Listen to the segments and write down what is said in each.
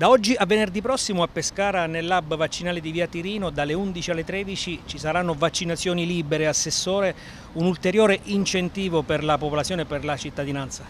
Da oggi a venerdì prossimo a Pescara nel lab vaccinale di Via Tirino dalle 11 alle 13 ci saranno vaccinazioni libere, assessore, un ulteriore incentivo per la popolazione e per la cittadinanza.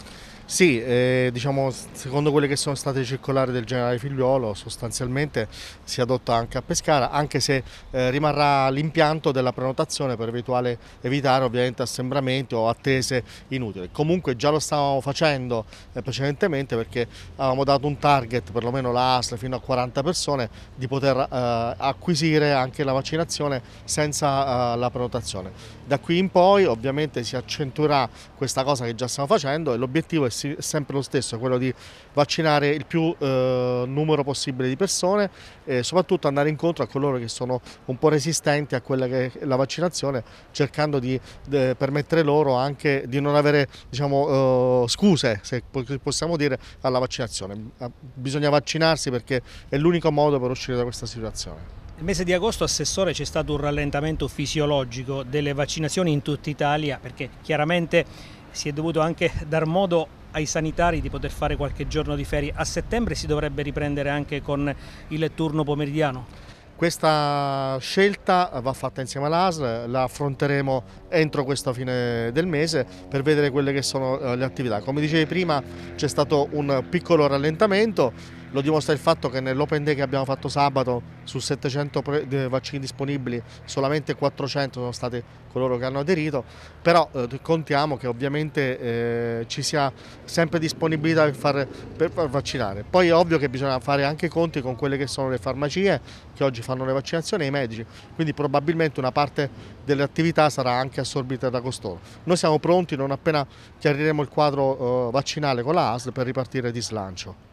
Sì, eh, diciamo, secondo quelle che sono state circolari del generale Figliuolo sostanzialmente si adotta anche a Pescara, anche se eh, rimarrà l'impianto della prenotazione per eventuale, evitare ovviamente assembramenti o attese inutili. Comunque già lo stavamo facendo eh, precedentemente perché avevamo dato un target, perlomeno la ASL, fino a 40 persone, di poter eh, acquisire anche la vaccinazione senza eh, la prenotazione. Da qui in poi ovviamente si accentuerà questa cosa che già stiamo facendo e l'obiettivo è è sempre lo stesso, quello di vaccinare il più eh, numero possibile di persone e soprattutto andare incontro a coloro che sono un po' resistenti a quella che è la vaccinazione, cercando di de, permettere loro anche di non avere diciamo, eh, scuse, se possiamo dire, alla vaccinazione. Ah, bisogna vaccinarsi perché è l'unico modo per uscire da questa situazione. Nel mese di agosto, Assessore, c'è stato un rallentamento fisiologico delle vaccinazioni in tutta Italia perché chiaramente si è dovuto anche dar modo ai sanitari di poter fare qualche giorno di ferie. A settembre si dovrebbe riprendere anche con il turno pomeridiano? Questa scelta va fatta insieme all'ASL, la affronteremo entro questo fine del mese per vedere quelle che sono eh, le attività. Come dicevi prima c'è stato un piccolo rallentamento lo dimostra il fatto che nell'open day che abbiamo fatto sabato su 700 vaccini disponibili solamente 400 sono stati coloro che hanno aderito, però eh, contiamo che ovviamente eh, ci sia sempre disponibilità per far, per far vaccinare. Poi è ovvio che bisogna fare anche conti con quelle che sono le farmacie che oggi fanno le vaccinazioni e i medici, quindi probabilmente una parte delle attività sarà anche assorbita da costoro. Noi siamo pronti non appena chiariremo il quadro eh, vaccinale con la ASL per ripartire di slancio.